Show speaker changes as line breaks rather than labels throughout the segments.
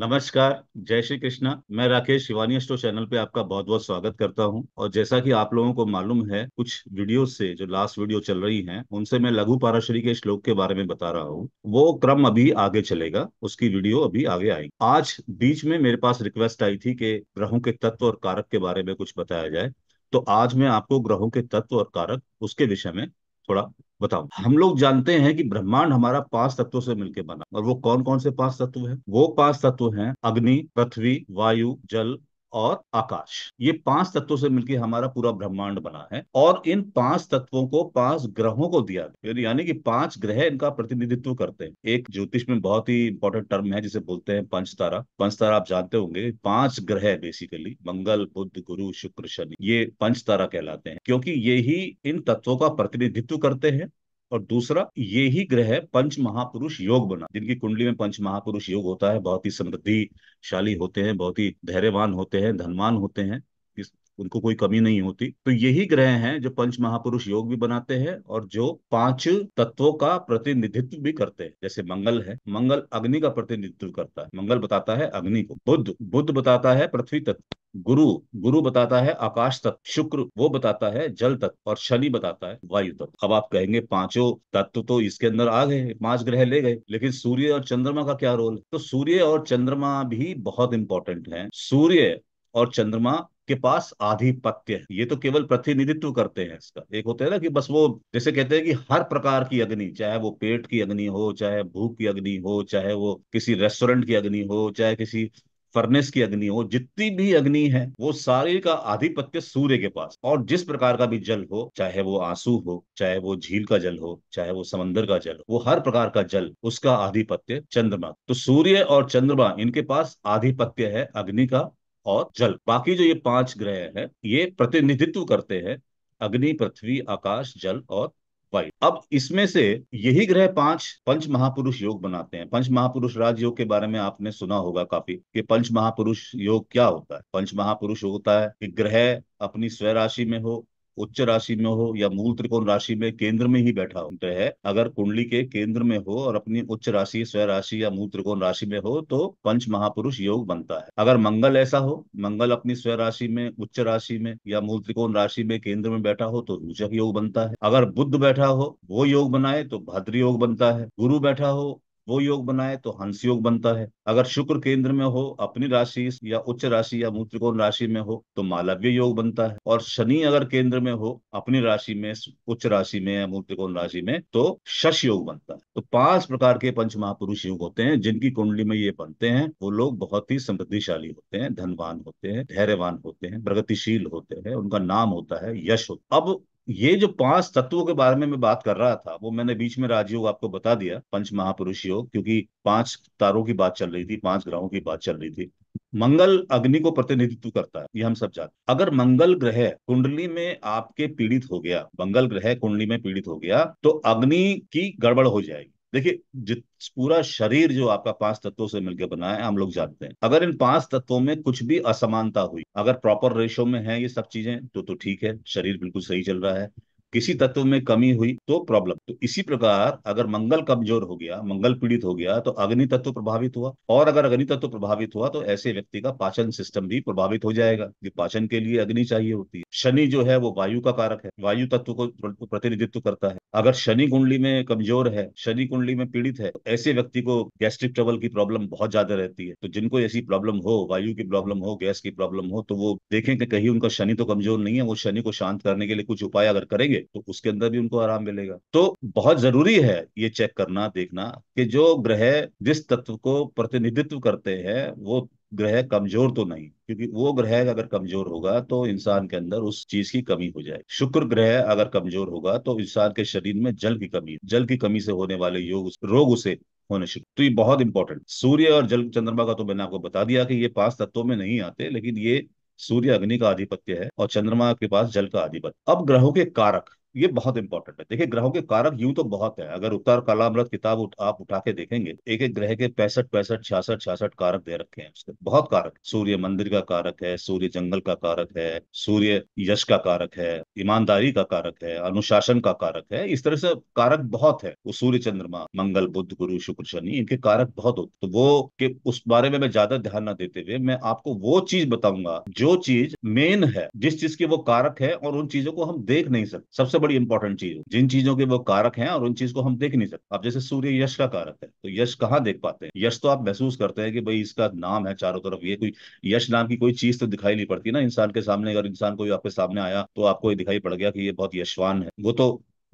नमस्कार जय श्री कृष्णा मैं राकेश शिवानी स्टो चैनल पे आपका बहुत बहुत स्वागत करता हूं और जैसा कि आप लोगों को मालूम है कुछ वीडियो से जो लास्ट वीडियो चल रही हैं उनसे मैं लघु पाराश्री के श्लोक के बारे में बता रहा हूं वो क्रम अभी आगे चलेगा उसकी वीडियो अभी आगे आई आज बीच में मेरे पास रिक्वेस्ट आई थी कि ग्रहों के तत्व और कारक के बारे में कुछ बताया जाए तो आज मैं आपको ग्रहों के तत्व और कारक उसके विषय में थोड़ा बताओ हम लोग जानते हैं कि ब्रह्मांड हमारा पांच तत्वों से मिलकर बना और वो कौन कौन से पांच तत्व है वो पांच तत्व है अग्नि पृथ्वी वायु जल और आकाश ये पांच तत्वों से मिलकर हमारा पूरा ब्रह्मांड बना है और इन पांच तत्वों को पांच ग्रहों को दिया गया यानी कि पांच ग्रह इनका प्रतिनिधित्व करते हैं एक ज्योतिष में बहुत ही इंपॉर्टेंट टर्म है जिसे बोलते हैं पंचतारा पंचतारा आप जानते होंगे पांच ग्रह बेसिकली मंगल बुद्ध गुरु शुक्र शनि ये पंचतारा कहलाते हैं क्योंकि ये ही इन तत्वों का प्रतिनिधित्व करते हैं और दूसरा ये ही ग्रह पंच महापुरुष योग बना जिनकी कुंडली में पंच महापुरुष योग होता है बहुत ही समृद्धिशाली होते हैं बहुत ही धैर्यवान होते हैं धनवान होते हैं उनको कोई कमी नहीं होती तो यही ग्रह हैं जो पंच महापुरुष योग भी बनाते हैं और जो पांच तत्वों का प्रतिनिधित्व भी करते हैं जैसे मंगल है मंगल अग्नि का प्रतिनिधित्व करता है मंगल बताता है अग्नि को बुद्ध बुद्ध बताता है पृथ्वी तत्व गुरु गुरु बताता है आकाश तत्व शुक्र वो बताता है जल तत्व और शनि बताता है वायु तत्व अब आप कहेंगे पांचों तत्व तो इसके अंदर आ गए पांच ग्रह ले गए लेकिन सूर्य और चंद्रमा का क्या रोल है तो सूर्य और चंद्रमा भी बहुत इंपॉर्टेंट है सूर्य और चंद्रमा के पास आधिपत्य है ये तो केवल प्रतिनिधित्व करते हैं इसका एक होता है ना कि बस वो जैसे कहते हैं कि हर प्रकार की अग्नि चाहे वो पेट की अग्नि हो चाहे भूख की अग्नि हो चाहे वो किसी रेस्टोरेंट की अग्नि हो चाहे किसी फर्नेस की अग्नि हो जितनी भी अग्नि है वो सारे का आधिपत्य सूर्य के पास और जिस प्रकार का भी जल हो चाहे वो आंसू हो चाहे वो झील का जल हो चाहे वो समंदर का जल हो वो हर प्रकार का जल उसका आधिपत्य चंद्रमा तो सूर्य और चंद्रमा इनके पास आधिपत्य है अग्नि का और जल बाकी जो ये पांच ग्रह हैं ये प्रतिनिधित्व करते हैं अग्नि पृथ्वी आकाश जल और वायु अब इसमें से यही ग्रह पांच पंच महापुरुष योग बनाते हैं पंच महापुरुष राजयोग के बारे में आपने सुना होगा काफी कि पंच महापुरुष योग क्या होता है पंच महापुरुष होता है कि ग्रह अपनी स्वराशि में हो उच्च राशि में हो या मूल त्रिकोण राशि में केंद्र में ही बैठा होते तो है अगर कुंडली के केंद्र में हो और अपनी उच्च राशि स्वयं राशि या मूल त्रिकोण राशि में हो तो पंच महापुरुष योग बनता है अगर मंगल ऐसा हो मंगल अपनी स्वयं राशि में उच्च राशि में या मूल त्रिकोण राशि में केंद्र में बैठा हो तो रूचक योग बनता है अगर बुद्ध बैठा हो वो योग बनाए तो भद्र योग बनता है गुरु बैठा हो वो योग बनाए तो हंस योग बनता है अगर शुक्र केंद्र में हो अपनी राशि या उच्च राशि या मूत्रिकोण राशि में हो तो मालव्य योग बनता है और शनि अगर केंद्र में हो अपनी राशि में उच्च राशि में या मूर्तिकोण राशि में तो शश योग बनता है तो पांच प्रकार के पंच महापुरुष योग होते हैं जिनकी कुंडली में ये बनते हैं वो लोग बहुत ही समृद्धिशाली होते हैं धनवान होते हैं धैर्यवान होते हैं प्रगतिशील होते हैं उनका नाम होता है यश होता अब ये जो पांच तत्वों के बारे में मैं बात कर रहा था वो मैंने बीच में राजयोग आपको बता दिया पंच महापुरुष योग क्योंकि पांच तारों की बात चल रही थी पांच ग्रहों की बात चल रही थी मंगल अग्नि को प्रतिनिधित्व करता है ये हम सब जानते अगर मंगल ग्रह कुंडली में आपके पीड़ित हो गया मंगल ग्रह कुंडली में पीड़ित हो गया तो अग्नि की गड़बड़ हो जाएगी देखिए जित पूरा शरीर जो आपका पांच तत्वों से मिलकर बना है हम लोग जानते हैं अगर इन पांच तत्वों में कुछ भी असमानता हुई अगर प्रॉपर रेशो में है ये सब चीजें तो तो ठीक है शरीर बिल्कुल सही चल रहा है किसी तत्व में कमी हुई तो प्रॉब्लम तो इसी प्रकार अगर मंगल कमजोर हो गया मंगल पीड़ित हो गया तो अग्नि तत्व प्रभावित हुआ और अगर अग्नि तत्व प्रभावित हुआ तो ऐसे व्यक्ति का पाचन सिस्टम भी प्रभावित हो जाएगा पाचन के लिए अग्नि चाहिए होती है शनि जो है वो वायु का कारक है वायु तत्व को प्रतिनिधित्व करता है अगर शनि कुंडली में कमजोर है शनि कुंडली में पीड़ित है तो ऐसे व्यक्ति को गैस्ट्रिक ट्रबल की प्रॉब्लम बहुत ज्यादा रहती है तो जिनको ऐसी प्रॉब्लम हो वायु की प्रॉब्लम हो गैस की प्रॉब्लम हो तो वो देखें कि कहीं उनका शनि तो कमजोर नहीं है वो शनि को शांत करने के लिए कुछ उपाय अगर करेंगे तो उसके अंदर भी उनको आराम मिलेगा तो बहुत जरूरी है ये चेक करना देखना कि जो ग्रह जिस तत्व को प्रतिनिधित्व करते हैं वो ग्रह कमजोर तो नहीं क्योंकि वो ग्रह अगर कमजोर होगा तो इंसान के अंदर उस चीज की कमी हो जाए शुक्र ग्रह अगर कमजोर होगा तो इंसान के शरीर में जल की कमी जल की कमी से होने वाले योग रोग उसे होने शुरू तो ये बहुत इंपॉर्टेंट सूर्य और जल चंद्रमा का तो मैंने आपको बता दिया कि ये पांच तत्वों में नहीं आते लेकिन ये सूर्य अग्नि का आधिपत्य है और चंद्रमा के पास जल का आधिपत्य अब ग्रहों के कारक ये बहुत इंपॉर्टेंट है देखिए ग्रहों के कारक यूं तो बहुत है अगर उत्तर कालामृत किताब उत, आप उठा के देखेंगे एक एक ग्रह के पैंसठ पैंसठ छियासठ छियासठ कारक दे रखे हैं उसके बहुत कारक सूर्य मंदिर का कारक है सूर्य जंगल का कारक है सूर्य यश का कारक है ईमानदारी का कारक है अनुशासन का कारक है इस तरह से कारक बहुत है वो सूर्य चंद्रमा मंगल बुद्ध गुरु शुक्र शनि इनके कारक बहुत होते तो वो के उस बारे में मैं ज्यादा ध्यान ना देते हुए मैं आपको वो चीज बताऊंगा जो चीज मेन है जिस चीज के वो कारक है और उन चीजों को हम देख नहीं सकते सबसे बड़ी इंपॉर्टेंट चीज जिन चीजों के वो कारक हैं और उन चीज को हम देख नहीं सकते आप जैसे सूर्य यश का कारक है तो यश कहाँ देख पाते हैं यश तो आप महसूस करते हैं कि भाई इसका नाम है चारों तरफ ये कोई यश नाम की कोई चीज तो दिखाई नहीं पड़ती ना इंसान के सामने अगर इंसान कोई आपके सामने आया तो आपको ये दिखाई पड़ गया कि ये बहुत यशवान है वो तो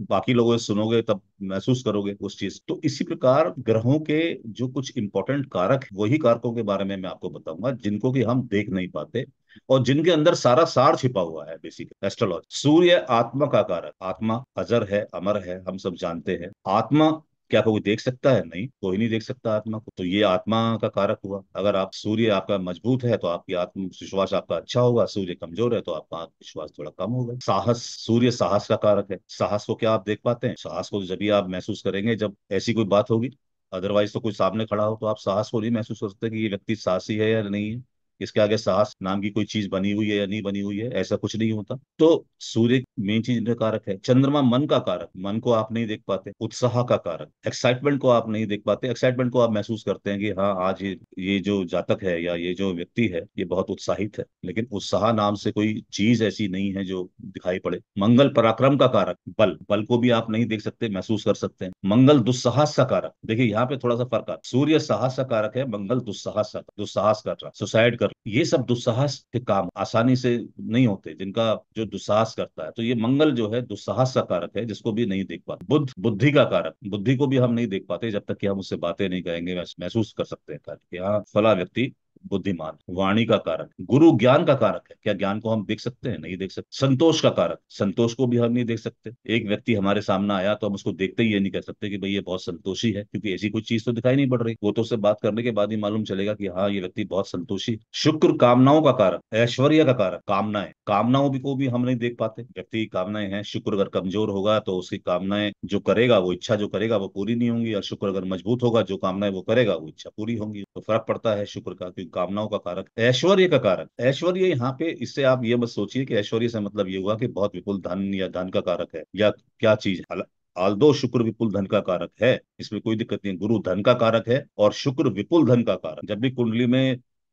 बाकी लोगों से सुनोगे तब महसूस करोगे उस चीज तो इसी प्रकार ग्रहों के जो कुछ इंपॉर्टेंट कारक वही कारकों के बारे में मैं आपको बताऊंगा जिनको कि हम देख नहीं पाते और जिनके अंदर सारा सार छिपा हुआ है बेसिकली एस्ट्रोलॉजी सूर्य आत्मा का कारक आत्मा अजर है अमर है हम सब जानते हैं आत्मा क्या कोई देख सकता है नहीं कोई नहीं देख सकता आत्मा को तो ये आत्मा का कारक हुआ अगर आप सूर्य आपका मजबूत है तो आपकी आत्मविश्वास आपका अच्छा होगा सूर्य कमजोर है तो आपका आत्मविश्वास थोड़ा कम होगा साहस सूर्य साहस का कारक है साहस को क्या आप देख पाते हैं साहस को जब भी आप महसूस करेंगे जब ऐसी कोई बात होगी अदरवाइज तो कोई सामने खड़ा हो तो आप साहस को नहीं महसूस कर सकते कि ये व्यक्ति साहसी है या नहीं है इसके आगे साहस नाम की कोई चीज बनी हुई है या नहीं बनी हुई है ऐसा कुछ नहीं होता तो सूर्य मेन चीज का कारक है चंद्रमा मन का कारक मन को आप नहीं देख पाते उत्साह का कारक एक्साइटमेंट को आप नहीं देख पाते एक्साइटमेंट को आप महसूस करते हैं कि हाँ आज ये ये जो जातक है या ये जो व्यक्ति है ये बहुत उत्साहित है लेकिन उत्साह नाम से कोई चीज ऐसी नहीं है जो दिखाई पड़े मंगल पराक्रम का कारक बल बल को भी आप नहीं देख सकते महसूस कर सकते हैं मंगल दुस्साहस का कारक देखिये यहाँ पे थोड़ा सा फर्क आ सूर्य साहस का कारक है मंगल दुस्साहस का दुस्साहस का सुसाइड कर और ये सब दुस्साहस के काम आसानी से नहीं होते जिनका जो दुस्साहस करता है तो ये मंगल जो है दुस्साहस का कारक है जिसको भी नहीं देख पाते बुद्ध बुद्धि का कारक बुद्धि को भी हम नहीं देख पाते जब तक कि हम उससे बातें नहीं करेंगे महसूस कर सकते हैं कि हाँ, फला व्यक्ति बुद्धिमान वाणी का कारक गुरु ज्ञान का कारक है क्या ज्ञान को हम देख सकते हैं नहीं देख सकते संतोष का कारक संतोष को भी हम नहीं देख सकते एक व्यक्ति हमारे सामने आया तो हम उसको देखते ही ये नहीं कह सकते कि भाई ये बहुत संतोषी है क्योंकि ऐसी कोई चीज तो दिखाई नहीं पड़ रही वो तो उससे बात करने के बाद ही मालूम चलेगा कि हाँ ये व्यक्ति बहुत संतोषी शुक्र कामनाओं का कारक ऐश्वर्य का कारक कामनाएं कामनाओं भी को भी हम नहीं देख पाते व्यक्ति की कामनाएं हैं शुक्र अगर कमजोर होगा तो उसकी कामनाएं जो करेगा वो इच्छा जो करेगा वो पूरी नहीं होंगी और शुक्र अगर मजबूत होगा जो कामनाएं वो करेगा वो इच्छा पूरी होंगी तो फर्क पड़ता है शुक्र का क्योंकि कामनाओं का कारक ऐश्वर्य का कारक ऐश्वर्य यहाँ पे इससे आप ये मत सोचिए कि ऐश्वर्य से मतलब ये हुआ कि बहुत विपुल धन या धन का कारक है या क्या चीज है आल दो शुक्र विपुल धन का कारक है इसमें कोई दिक्कत नहीं गुरु धन का कारक है और शुक्र विपुल धन का कारक जब भी कुंडली में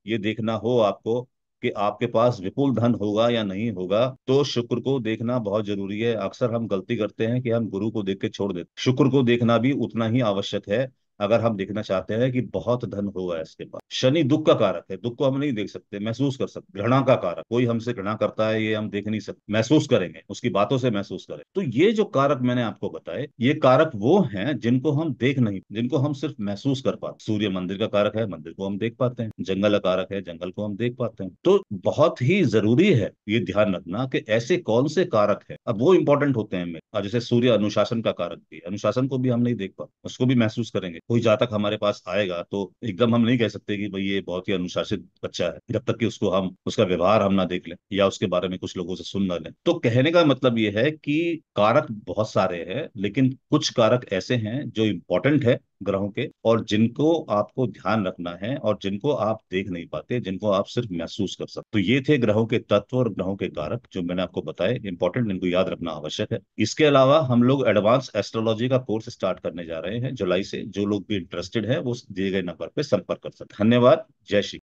ये देखना हो आपको कि आपके पास विपुल धन होगा या नहीं होगा तो शुक्र को देखना बहुत जरूरी है अक्सर हम गलती करते हैं कि हम गुरु को देख के छोड़ देते शुक्र को देखना भी उतना ही आवश्यक है अगर हम देखना चाहते हैं कि बहुत धन होगा इसके पास शनि दुख का कारक है दुख को हम नहीं देख सकते महसूस कर सकते घृणा का कारक कोई हमसे घृणा करता है ये हम देख नहीं सकते महसूस करेंगे उसकी बातों से महसूस करें तो ये जो कारक मैंने आपको बताए ये कारक वो है जिनको हम देख नहीं जिनको हम सिर्फ महसूस कर पाते सूर्य मंदिर का कारक है मंदिर को हम देख पाते हैं जंगल का कारक है जंगल को हम देख पाते हैं तो बहुत ही जरूरी है ये ध्यान रखना कि ऐसे कौन से कारक है अब वो इंपॉर्टेंट होते हैं जैसे सूर्य अनुशासन का कारक भी अनुशासन को भी हम नहीं देख पाते उसको भी महसूस करेंगे कोई जातक हमारे पास आएगा तो एकदम हम नहीं कह सकते कि भाई ये बहुत ही अनुशासित बच्चा है जब तक कि उसको हम उसका व्यवहार हम ना देख लें या उसके बारे में कुछ लोगों से सुन ना लें तो कहने का मतलब ये है कि कारक बहुत सारे हैं लेकिन कुछ कारक ऐसे हैं जो इम्पोर्टेंट है ग्रहों के और जिनको आपको ध्यान रखना है और जिनको आप देख नहीं पाते जिनको आप सिर्फ महसूस कर सकते तो ये थे ग्रहों के तत्व और ग्रहों के कारक जो मैंने आपको बताए इंपॉर्टेंट इनको याद रखना आवश्यक है इसके अलावा हम लोग एडवांस एस्ट्रोलॉजी का कोर्स स्टार्ट करने जा रहे हैं जुलाई से जो लोग भी इंटरेस्टेड है वो दिए गए नंबर पर संपर्क कर सकते धन्यवाद जय श्री